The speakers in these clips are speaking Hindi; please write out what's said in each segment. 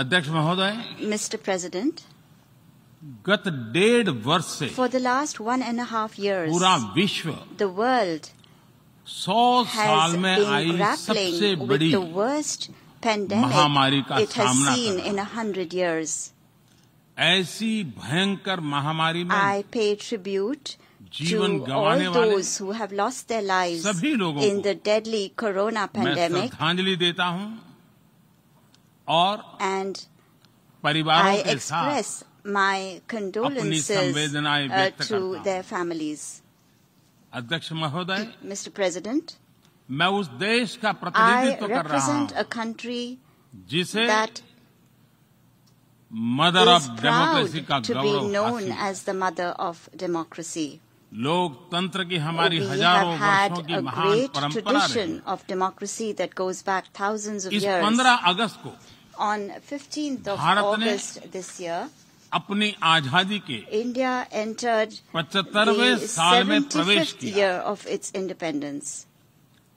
अध्यक्ष महोदय मिस्टर प्रेसिडेंट गत डेढ़ वर्ष से for the last one and half year पूरा विश्व द वर्ल्ड सौ साल में आई सबसे बड़ी वर्स्ट महामारी का सामना सीन इन हंड्रेड ईयर्स ऐसी भयंकर महामारी में आई पे ट्रिब्यूट जीवन गंवाने वाले who have सभी लोगों in the deadly corona pandemic श्रद्धांजलि देता हूँ और and परिवारों I के express साथ my condolences uh, to their families. Mr. President, I represent a country that is proud to be known as the mother of democracy. We have had a great tradition of democracy that goes back thousands of इस years. 15 August on 15th of August this year, अपनी आजादी के इंडिया एंटर्ड पचहत्तरवें साल में प्रवेश किया ऑफ इट्स इंडिपेंडेंस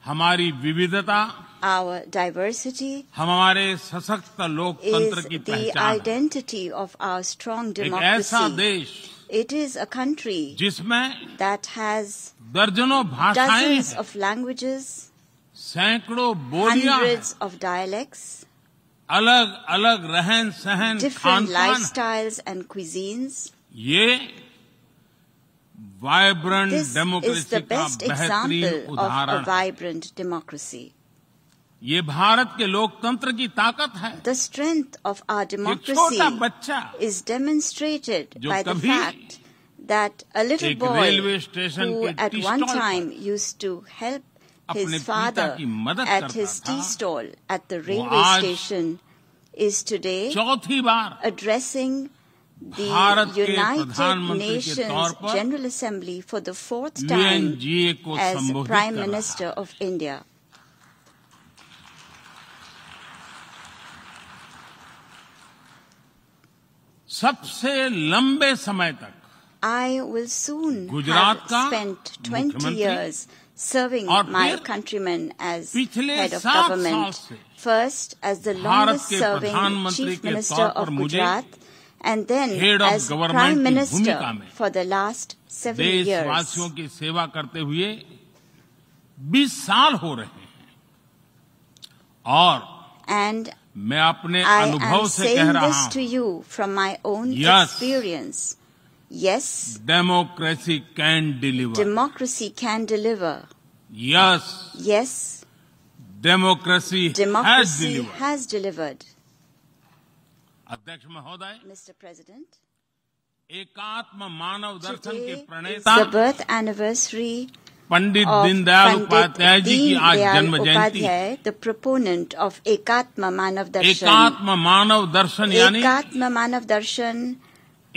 हमारी विविधता आवर डाइवर्सिटी हमारे सशक्त लोकतंत्र की पहचान identity of our strong democracy ऐसा देश It is a country that has dozens of languages, hundreds of dialects, अलग अलग रहन सहन different life styles and cuisines ये वाइब्रेंट डेमोक्रेसी का बेहतरीन उदाहरण वाइब्रेंट डेमोक्रेसी ये भारत के लोकतंत्र की ताकत है the strength of our democracy बच्चा is demonstrated by the fact a little boy railway station at one time use to help his father at his tea stall at the railway station is today addressing the United Nations General Assembly for the fourth time as Prime Minister of India. सबसे लंबे समय तक I will soon Gujarat have spent 20 years serving my countrymen as head of government. First, as the longest serving Chief Minister of Gujarat, and then as Prime Minister for the last seven years. And I am saying this to you from my own experience. Yes. Democracy can deliver. Democracy can deliver. Yes. Yes. Democracy, Democracy has, delivered. has delivered. Mr. President, today is the birth anniversary Pandit of Dindayal Pandit Deenayal the proponent of Ekatma Manav Darshan. Ekatma Manav Darshan, Ekatma Manav Darshan, Ekatma Manav Darshan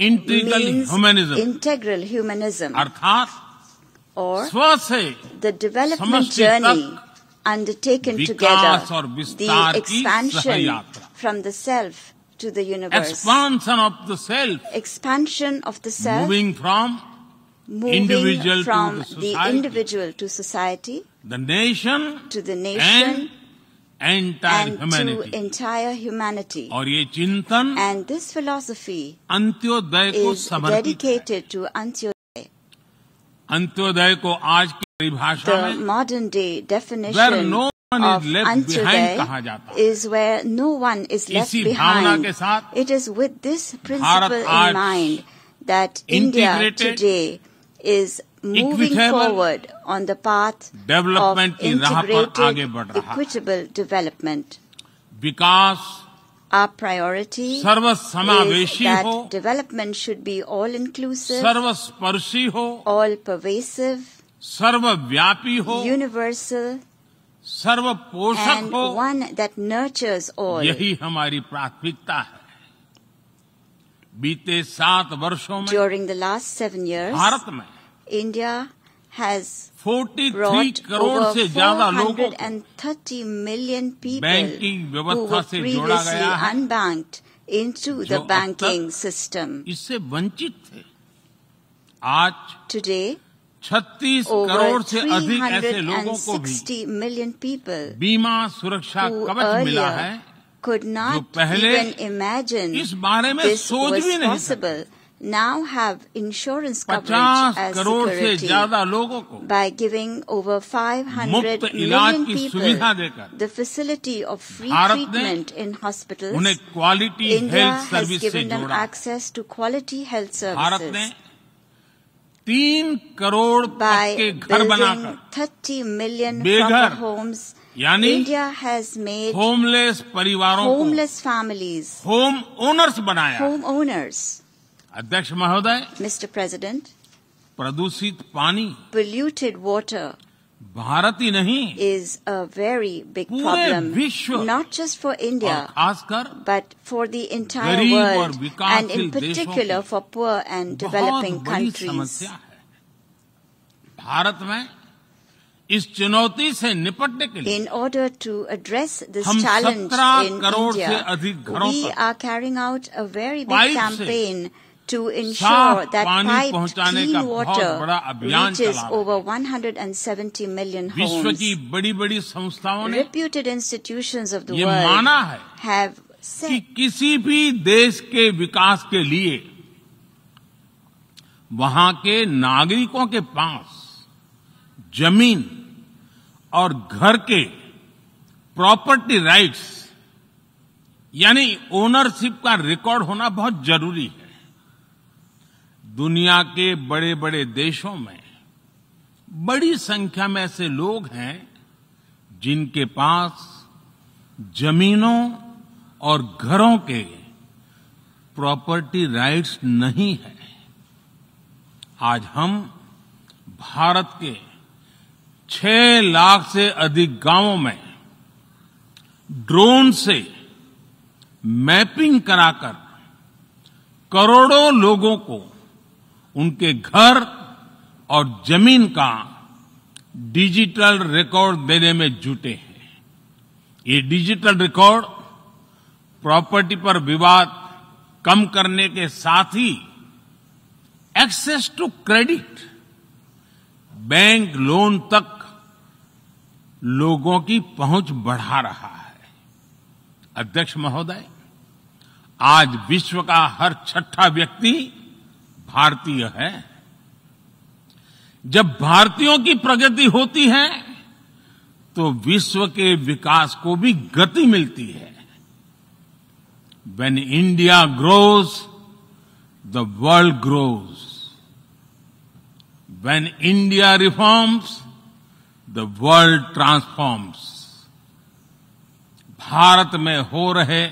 integral humanism integral humanism अर्थात or the development journey undertaken together, the expansion from the self to the universe, expansion of the self, expansion of the self, moving from moving individual from the individual to society, the nation to the nation entire and humanity. to entire humanity. और ये चिंतन and this philosophy अंत्योदय को is dedicated to Antyodaya Antyodaya को आज की परिभाषा the में modern day definition no of Antyodaya is where no one is left behind. It is with this principle in mind that India today is moving forward on the path of integrated, equitable development. Because our priority is that development should be all inclusive all pervasive universal and one that nurtures all during the last seven years India has forty three crore से ज्यादा लोगों थर्टी मिलियन बैंकिंग व्यवस्था से जोड़ा गया unbanked into the banking system. इससे वंचित थे आज टुडे छत्तीस करोड़ से अधिक ऐसे लोगों को भी मिलियन पीपल बीमा सुरक्षा कवच मिला है could not जो पहले even imagine इस बारे में सोच भी नहीं possible. now have insurance coverage as security by giving over 500 million people the facility of free treatment in hospitals. India has given them access to quality health services. तीन करोड़ के घर बनाकर थर्टी मिलियन बेघर होम्स यानी इंडिया हैज मेड होमलेस परिवारों होमलेस फैमिलीज होम ओनर्स बनाया होम ओनर्स अध्यक्ष महोदय मिस्टर प्रेसिडेंट प्रदूषित पानी पोल्यूटेड वाटर भारत ही नहीं is a very big problem विश्व नॉट जस्ट फॉर इंडिया खासकर but for the entire world and in particular for poor and developing countries भारत में इस चुनौती से निपटने के लिए in order to address this challenge in crore से अधिक घरों we are carrying out a very big campaign to ensure that piped clean water reaches over 170 million homes. Reputed institutions of the world have said कि किसी भी देश के विकास के लिए वहां के नागरिकों के पास जमीन और घर के प्रॉपर्टी राइट्स यानी ओनरशिप का रिकॉर्ड होना बहुत जरूरी है दुनिया के बड़े बड़े देशों में बड़ी संख्या में ऐसे लोग हैं जिनके पास जमीनों और घरों के प्रॉपर्टी राइट्स नहीं है आज हम भारत के 6 लाख से अधिक गांवों में ड्रोन से मैपिंग कराकर करोड़ों लोगों को उनके घर और जमीन का डिजिटल रिकॉर्ड देने में जुटे हैं ये डिजिटल रिकॉर्ड प्रॉपर्टी पर विवाद कम करने के साथ ही access to credit bank loan तक लोगों की पहुंच बढ़ा रहा है अध्यक्ष महोदय आज विश्व का हर छठा व्यक्ति भारतीय है जब भारतीयों की प्रगति होती है तो विश्व के विकास को भी गति मिलती है when India grows the world grows when India reforms the world transforms भारत में हो रहे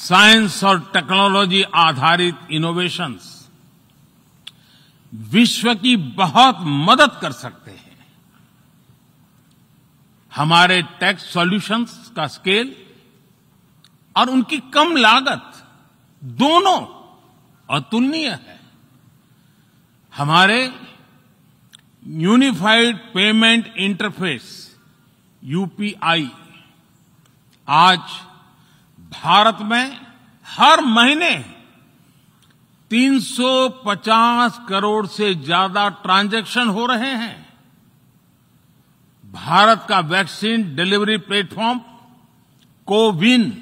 साइंस और टेक्नोलॉजी आधारित इनोवेशंस विश्व की बहुत मदद कर सकते हैं हमारे टैक्स सॉल्यूशंस का स्केल और उनकी कम लागत दोनों अतुलनीय है हमारे यूनिफाइड पेमेंट इंटरफेस यूपीआई आज भारत में हर महीने 350 करोड़ से ज्यादा ट्रांजैक्शन हो रहे हैं भारत का वैक्सीन डिलीवरी प्लेटफॉर्म कोविन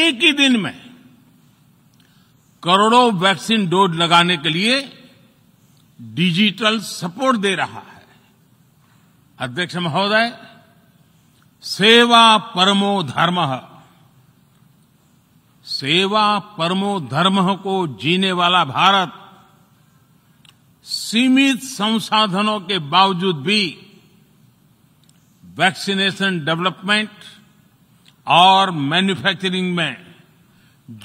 एक ही दिन में करोड़ों वैक्सीन डोज लगाने के लिए डिजिटल सपोर्ट दे रहा है अध्यक्ष महोदय सेवा परमो धर्म है सेवा परमो धर्म को जीने वाला भारत सीमित संसाधनों के बावजूद भी वैक्सीनेशन डेवलपमेंट और मैन्युफैक्चरिंग में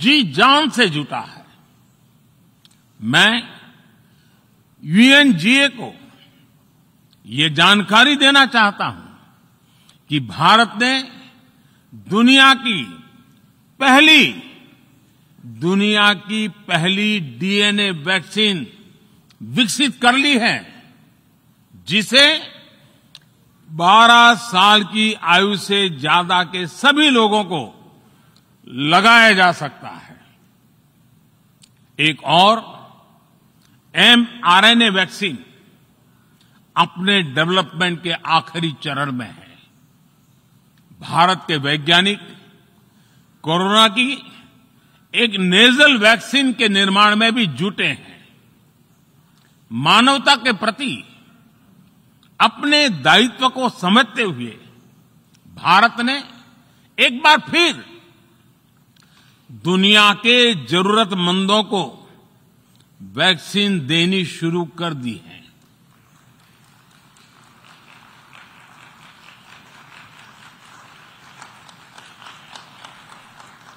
जी जान से जुटा है मैं यूएनजीए को ये जानकारी देना चाहता हूं कि भारत ने दुनिया की पहली दुनिया की पहली डीएनए वैक्सीन विकसित कर ली है जिसे 12 साल की आयु से ज्यादा के सभी लोगों को लगाया जा सकता है एक और एमआरएनए वैक्सीन अपने डेवलपमेंट के आखिरी चरण में है भारत के वैज्ञानिक कोरोना की एक नेजल वैक्सीन के निर्माण में भी जुटे हैं मानवता के प्रति अपने दायित्व को समझते हुए भारत ने एक बार फिर दुनिया के जरूरतमंदों को वैक्सीन देनी शुरू कर दी है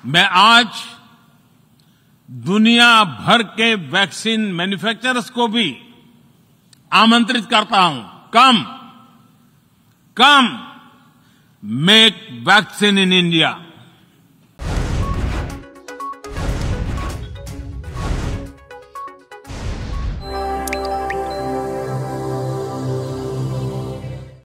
मैं आज दुनिया भर के वैक्सीन मैन्युफैक्चरर्स को भी आमंत्रित करता हूं come come make vaccine in India